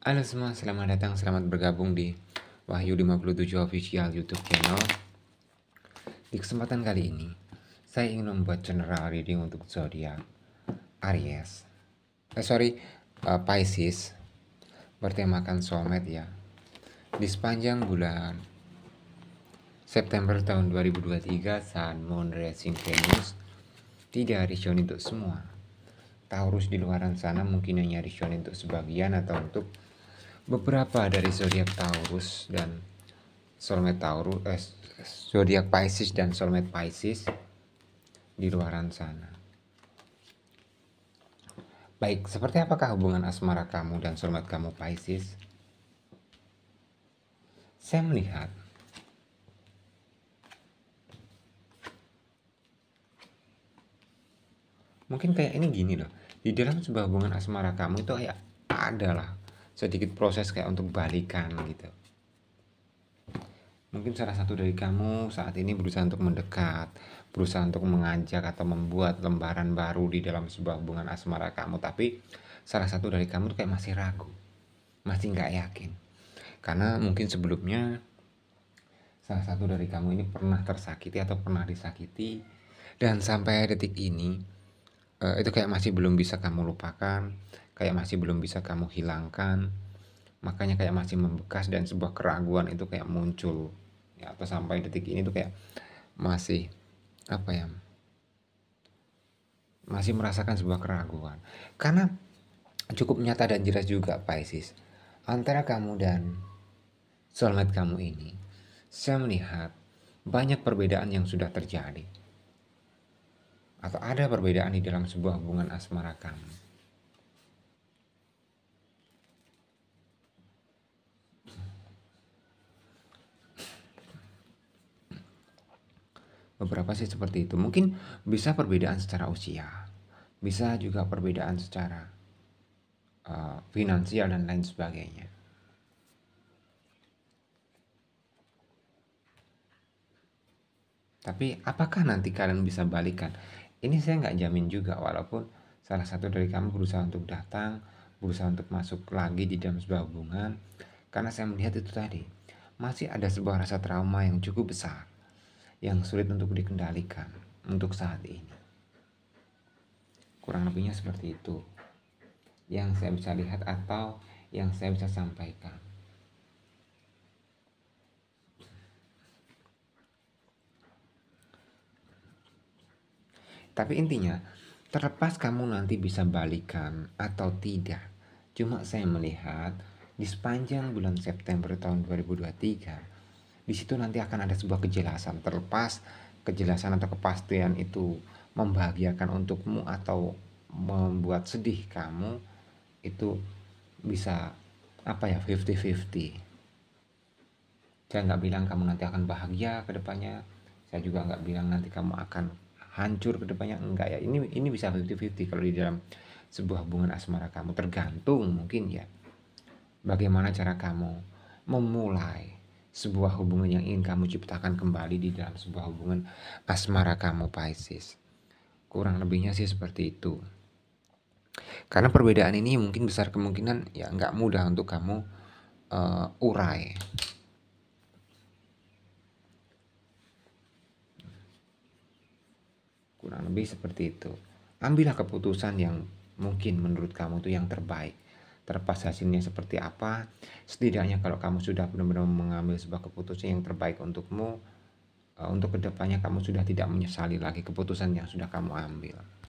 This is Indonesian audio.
Halo semua, selamat datang, selamat bergabung di Wahyu 57 Official YouTube Channel. Di kesempatan kali ini, saya ingin membuat general reading untuk zodiak Aries. Eh sorry, uh, Pisces bertemakan soulmate ya. Di sepanjang bulan September tahun 2023, Sun Moon Rising Venus tidak Rishon untuk semua. Taurus di luaran sana mungkin hanya Rishon untuk sebagian atau untuk beberapa dari zodiak Taurus dan Solmet Taurus, eh, zodiak Pisces dan zodiak Pisces di luaran sana. Baik, seperti apakah hubungan asmara kamu dan zodiak kamu Pisces? Saya melihat mungkin kayak ini gini loh di dalam sebuah hubungan asmara kamu itu kayak adalah sedikit proses kayak untuk balikan gitu mungkin salah satu dari kamu saat ini berusaha untuk mendekat berusaha untuk mengajak atau membuat lembaran baru di dalam sebuah hubungan asmara kamu tapi salah satu dari kamu tuh kayak masih ragu masih nggak yakin karena mungkin sebelumnya salah satu dari kamu ini pernah tersakiti atau pernah disakiti dan sampai detik ini uh, itu kayak masih belum bisa kamu lupakan kayak masih belum bisa kamu hilangkan makanya kayak masih membekas dan sebuah keraguan itu kayak muncul ya atau sampai detik ini itu kayak masih apa ya masih merasakan sebuah keraguan karena cukup nyata dan jelas juga Pisces antara kamu dan soulmate kamu ini saya melihat banyak perbedaan yang sudah terjadi atau ada perbedaan di dalam sebuah hubungan asmara kamu. Beberapa sih seperti itu. Mungkin bisa perbedaan secara usia, bisa juga perbedaan secara uh, finansial dan lain sebagainya. Tapi apakah nanti kalian bisa balikan? ini saya nggak jamin juga walaupun salah satu dari kamu berusaha untuk datang berusaha untuk masuk lagi di dalam sebuah hubungan karena saya melihat itu tadi masih ada sebuah rasa trauma yang cukup besar yang sulit untuk dikendalikan untuk saat ini kurang lebihnya seperti itu yang saya bisa lihat atau yang saya bisa sampaikan Tapi intinya, terlepas kamu nanti bisa balikan atau tidak, cuma saya melihat di sepanjang bulan September tahun 2023, di situ nanti akan ada sebuah kejelasan terlepas kejelasan atau kepastian itu membahagiakan untukmu atau membuat sedih kamu itu bisa apa ya 50-50 saya nggak bilang kamu nanti akan bahagia ke depannya saya juga nggak bilang nanti kamu akan hancur ke depannya enggak ya ini ini bisa 50-50 kalau di dalam sebuah hubungan asmara kamu tergantung mungkin ya bagaimana cara kamu memulai sebuah hubungan yang ingin kamu ciptakan kembali di dalam sebuah hubungan asmara kamu Pisces kurang lebihnya sih seperti itu karena perbedaan ini mungkin besar kemungkinan ya nggak mudah untuk kamu uh, urai lebih seperti itu. Ambillah keputusan yang mungkin menurut kamu itu yang terbaik. terpas hasilnya seperti apa, setidaknya kalau kamu sudah benar-benar mengambil sebuah keputusan yang terbaik untukmu, eh, untuk kedepannya kamu sudah tidak menyesali lagi keputusan yang sudah kamu ambil.